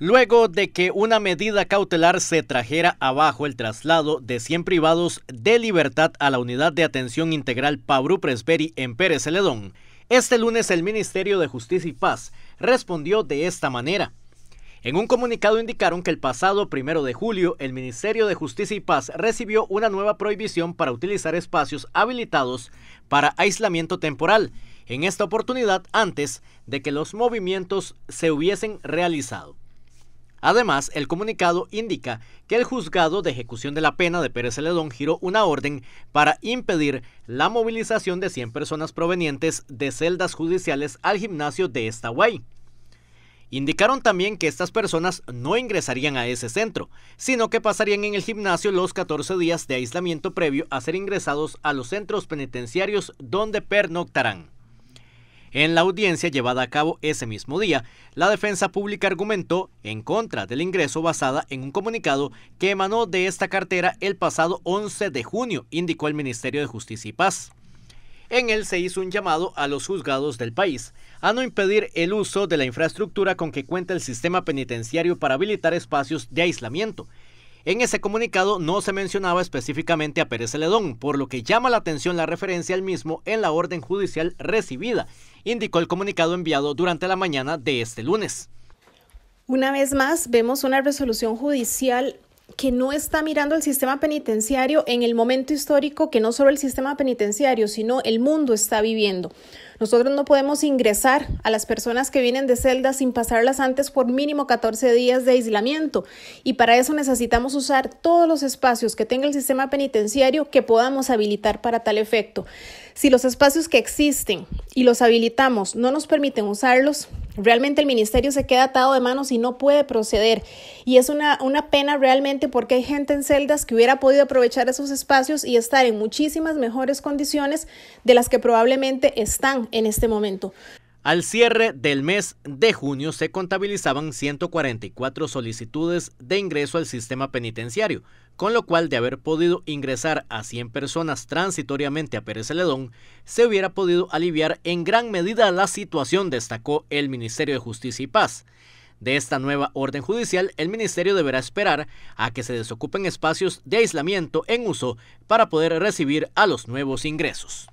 Luego de que una medida cautelar se trajera abajo el traslado de 100 privados de libertad a la unidad de atención integral Pabru Presberi en Pérez Celedón, este lunes el Ministerio de Justicia y Paz respondió de esta manera. En un comunicado indicaron que el pasado primero de julio el Ministerio de Justicia y Paz recibió una nueva prohibición para utilizar espacios habilitados para aislamiento temporal, en esta oportunidad antes de que los movimientos se hubiesen realizado. Además, el comunicado indica que el juzgado de ejecución de la pena de Pérez Ledón giró una orden para impedir la movilización de 100 personas provenientes de celdas judiciales al gimnasio de Estahuay. Indicaron también que estas personas no ingresarían a ese centro, sino que pasarían en el gimnasio los 14 días de aislamiento previo a ser ingresados a los centros penitenciarios donde pernoctarán. En la audiencia llevada a cabo ese mismo día, la defensa pública argumentó en contra del ingreso basada en un comunicado que emanó de esta cartera el pasado 11 de junio, indicó el Ministerio de Justicia y Paz. En él se hizo un llamado a los juzgados del país a no impedir el uso de la infraestructura con que cuenta el sistema penitenciario para habilitar espacios de aislamiento en ese comunicado no se mencionaba específicamente a Pérez Celedón, por lo que llama la atención la referencia al mismo en la orden judicial recibida, indicó el comunicado enviado durante la mañana de este lunes. Una vez más, vemos una resolución judicial que no está mirando el sistema penitenciario en el momento histórico que no solo el sistema penitenciario, sino el mundo está viviendo. Nosotros no podemos ingresar a las personas que vienen de celdas sin pasarlas antes por mínimo 14 días de aislamiento y para eso necesitamos usar todos los espacios que tenga el sistema penitenciario que podamos habilitar para tal efecto. Si los espacios que existen y los habilitamos no nos permiten usarlos, Realmente el ministerio se queda atado de manos y no puede proceder. Y es una, una, pena realmente porque hay gente en celdas que hubiera podido aprovechar esos espacios y estar en muchísimas mejores condiciones de las que probablemente están en este momento. Al cierre del mes de junio se contabilizaban 144 solicitudes de ingreso al sistema penitenciario, con lo cual de haber podido ingresar a 100 personas transitoriamente a Pérez Celedón, se hubiera podido aliviar en gran medida la situación, destacó el Ministerio de Justicia y Paz. De esta nueva orden judicial, el Ministerio deberá esperar a que se desocupen espacios de aislamiento en uso para poder recibir a los nuevos ingresos.